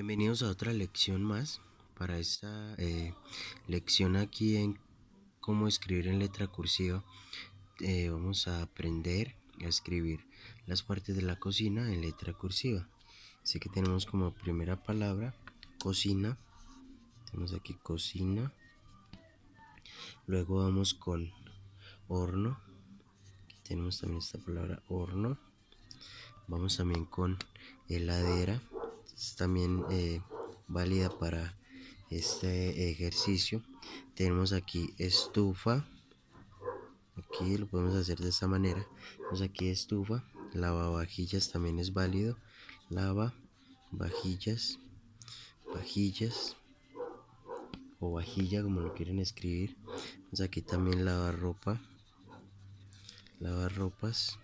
Bienvenidos a otra lección más. Para esta eh, lección aquí en cómo escribir en letra cursiva, eh, vamos a aprender a escribir las partes de la cocina en letra cursiva. Así que tenemos como primera palabra cocina. Tenemos aquí cocina. Luego vamos con horno. tenemos también esta palabra horno. Vamos también con heladera es también eh, válida para este ejercicio tenemos aquí estufa aquí lo podemos hacer de esta manera Tenemos aquí estufa vajillas también es válido lava vajillas vajillas o vajilla como lo quieren escribir aquí también lavar ropa lavar ropas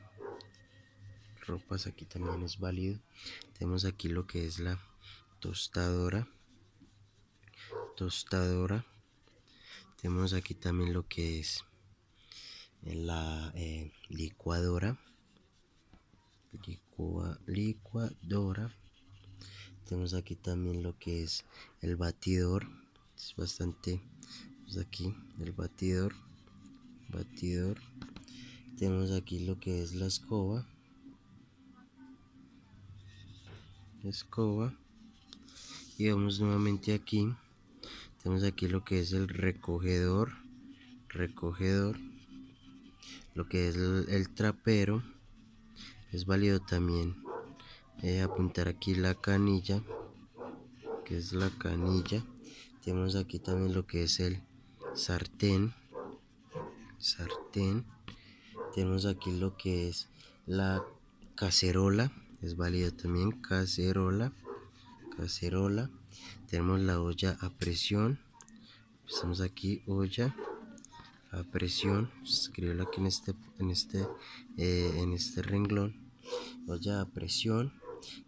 ropas aquí también es válido tenemos aquí lo que es la tostadora tostadora tenemos aquí también lo que es la eh, licuadora licuadora tenemos aquí también lo que es el batidor es bastante pues aquí el batidor batidor tenemos aquí lo que es la escoba escoba y vamos nuevamente aquí tenemos aquí lo que es el recogedor recogedor lo que es el, trapero es válido también eh, apuntar aquí la canilla que es la canilla tenemos aquí también lo que es el sartén sartén tenemos aquí lo que es la cacerola es válido también cacerola cacerola tenemos la olla a presión estamos aquí olla a presión pues, escribirlo aquí en este en este eh, en este renglón olla a presión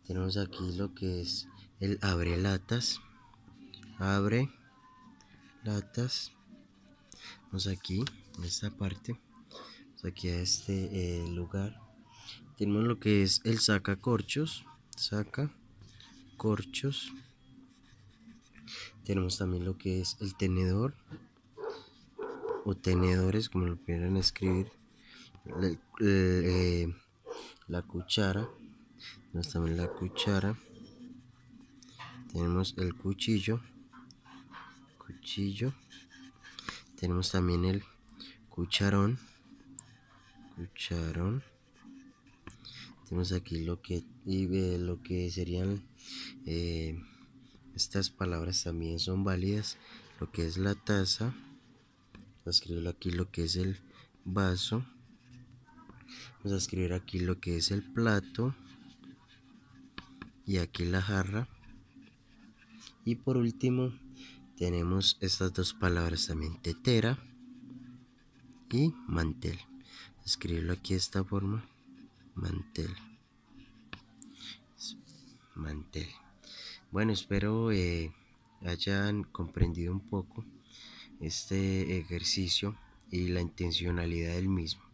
tenemos aquí lo que es el abre latas abre latas vamos aquí en esta parte aquí a este eh, lugar tenemos lo que es el saca corchos saca corchos tenemos también lo que es el tenedor o tenedores como lo quieran escribir eh, la cuchara tenemos también la cuchara tenemos el cuchillo cuchillo tenemos también el cucharón cucharón tenemos aquí lo que eh, lo que serían eh, estas palabras también son válidas lo que es la taza Vamos a escribir aquí lo que es el vaso vamos a escribir aquí lo que es el plato y aquí la jarra y por último tenemos estas dos palabras también tetera y mantel escribirlo aquí de esta forma mantel mantel bueno espero eh, hayan comprendido un poco este ejercicio y la intencionalidad del mismo